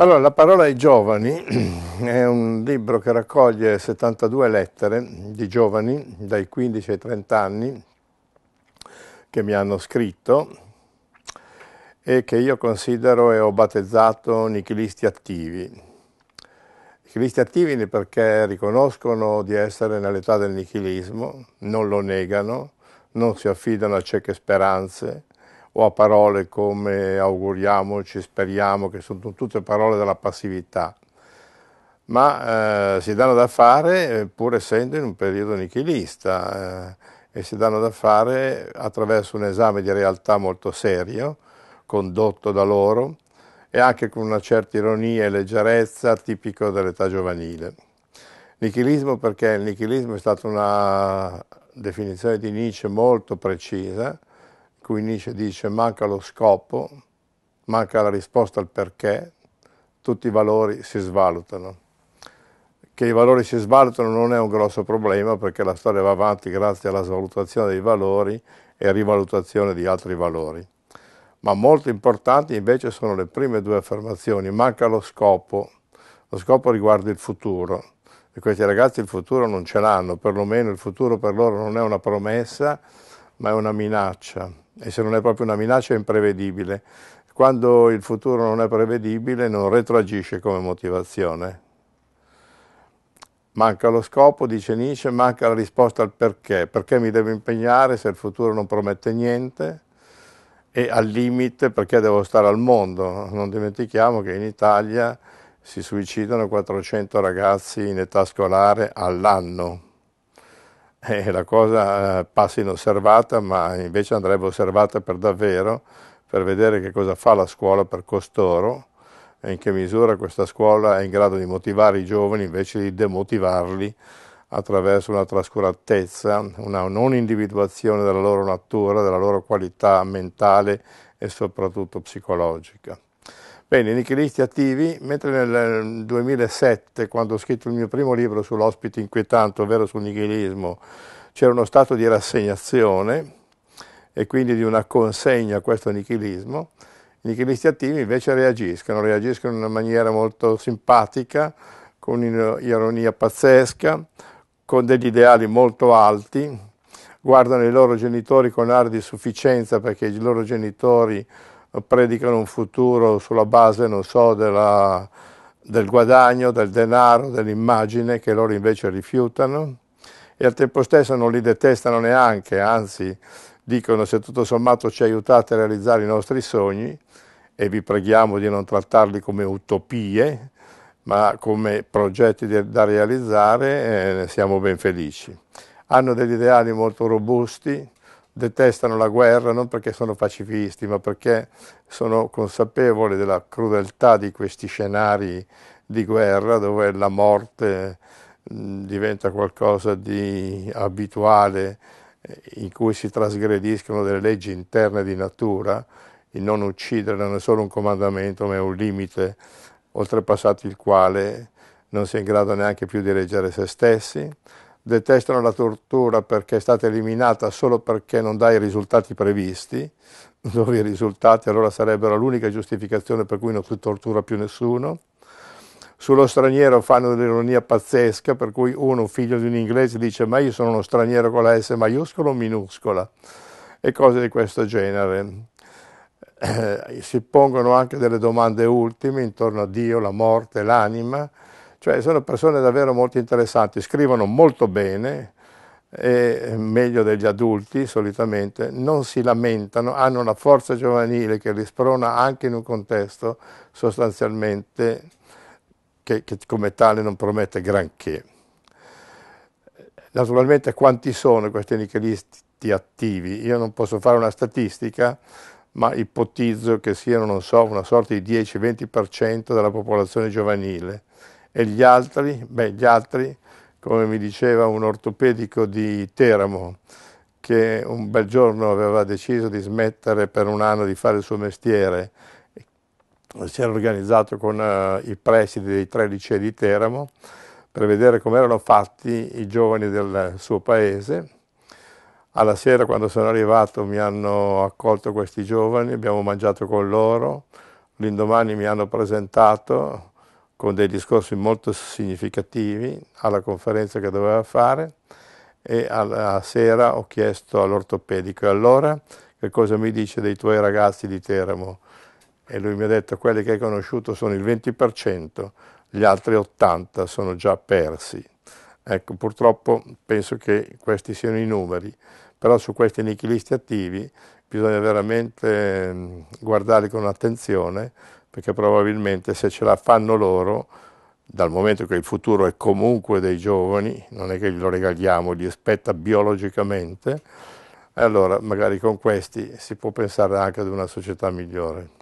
Allora, La parola ai giovani è un libro che raccoglie 72 lettere di giovani dai 15 ai 30 anni che mi hanno scritto e che io considero e ho battezzato nichilisti attivi. Nichilisti attivi perché riconoscono di essere nell'età del nichilismo, non lo negano, non si affidano a cieche speranze, o a parole come auguriamoci, speriamo, che sono tutte parole della passività, ma eh, si danno da fare eh, pur essendo in un periodo nichilista eh, e si danno da fare attraverso un esame di realtà molto serio, condotto da loro e anche con una certa ironia e leggerezza tipico dell'età giovanile. Nichilismo perché il nichilismo è stata una definizione di Nietzsche molto precisa, cui Nietzsche dice manca lo scopo, manca la risposta al perché, tutti i valori si svalutano. Che i valori si svalutano non è un grosso problema perché la storia va avanti grazie alla svalutazione dei valori e rivalutazione di altri valori. Ma molto importanti invece sono le prime due affermazioni, manca lo scopo, lo scopo riguarda il futuro e questi ragazzi il futuro non ce l'hanno, perlomeno il futuro per loro non è una promessa ma è una minaccia, e se non è proprio una minaccia è imprevedibile. Quando il futuro non è prevedibile non retroagisce come motivazione. Manca lo scopo, dice Nietzsche, manca la risposta al perché. Perché mi devo impegnare se il futuro non promette niente? E al limite perché devo stare al mondo? Non dimentichiamo che in Italia si suicidano 400 ragazzi in età scolare all'anno eh, la cosa eh, passa inosservata, ma invece andrebbe osservata per davvero, per vedere che cosa fa la scuola per costoro e in che misura questa scuola è in grado di motivare i giovani invece di demotivarli attraverso una trascuratezza, una non individuazione della loro natura, della loro qualità mentale e soprattutto psicologica. Bene, nichilisti attivi, mentre nel 2007, quando ho scritto il mio primo libro sull'ospite inquietante, ovvero sul nichilismo, c'era uno stato di rassegnazione e quindi di una consegna a questo nichilismo, i nichilisti attivi invece reagiscono, reagiscono in una maniera molto simpatica, con un'ironia pazzesca, con degli ideali molto alti, guardano i loro genitori con aria di sufficienza perché i loro genitori predicano un futuro sulla base, non so, della, del guadagno, del denaro, dell'immagine che loro invece rifiutano e al tempo stesso non li detestano neanche, anzi dicono se tutto sommato ci aiutate a realizzare i nostri sogni e vi preghiamo di non trattarli come utopie, ma come progetti da realizzare eh, siamo ben felici. Hanno degli ideali molto robusti, detestano la guerra non perché sono pacifisti, ma perché sono consapevoli della crudeltà di questi scenari di guerra dove la morte diventa qualcosa di abituale eh, in cui si trasgrediscono delle leggi interne di natura, il non uccidere non è solo un comandamento ma è un limite oltrepassato il quale non si è in grado neanche più di reggere se stessi, detestano la tortura perché è stata eliminata solo perché non dà i risultati previsti, dove i risultati allora sarebbero l'unica giustificazione per cui non si tortura più nessuno. Sullo straniero fanno dell'ironia pazzesca, per cui uno, figlio di un inglese, dice ma io sono uno straniero con la S maiuscola o minuscola, e cose di questo genere. Eh, si pongono anche delle domande ultime intorno a Dio, la morte, l'anima, cioè sono persone davvero molto interessanti, scrivono molto bene, meglio degli adulti solitamente, non si lamentano, hanno una forza giovanile che li sprona anche in un contesto sostanzialmente che, che come tale non promette granché. Naturalmente quanti sono questi nichilisti attivi? Io non posso fare una statistica, ma ipotizzo che siano, non so, una sorta di 10-20% della popolazione giovanile e gli altri? Beh, gli altri, come mi diceva un ortopedico di Teramo, che un bel giorno aveva deciso di smettere per un anno di fare il suo mestiere, si era organizzato con uh, i presidi dei tre licei di Teramo per vedere come erano fatti i giovani del suo paese. Alla sera quando sono arrivato mi hanno accolto questi giovani, abbiamo mangiato con loro, l'indomani mi hanno presentato con dei discorsi molto significativi alla conferenza che doveva fare e alla sera ho chiesto all'ortopedico e allora che cosa mi dice dei tuoi ragazzi di Teramo e lui mi ha detto quelli che hai conosciuto sono il 20%, gli altri 80% sono già persi. Ecco, purtroppo penso che questi siano i numeri, però su questi nichilisti attivi bisogna veramente mm, guardarli con attenzione perché probabilmente se ce la fanno loro, dal momento che il futuro è comunque dei giovani, non è che glielo regaliamo, gli spetta biologicamente, allora magari con questi si può pensare anche ad una società migliore.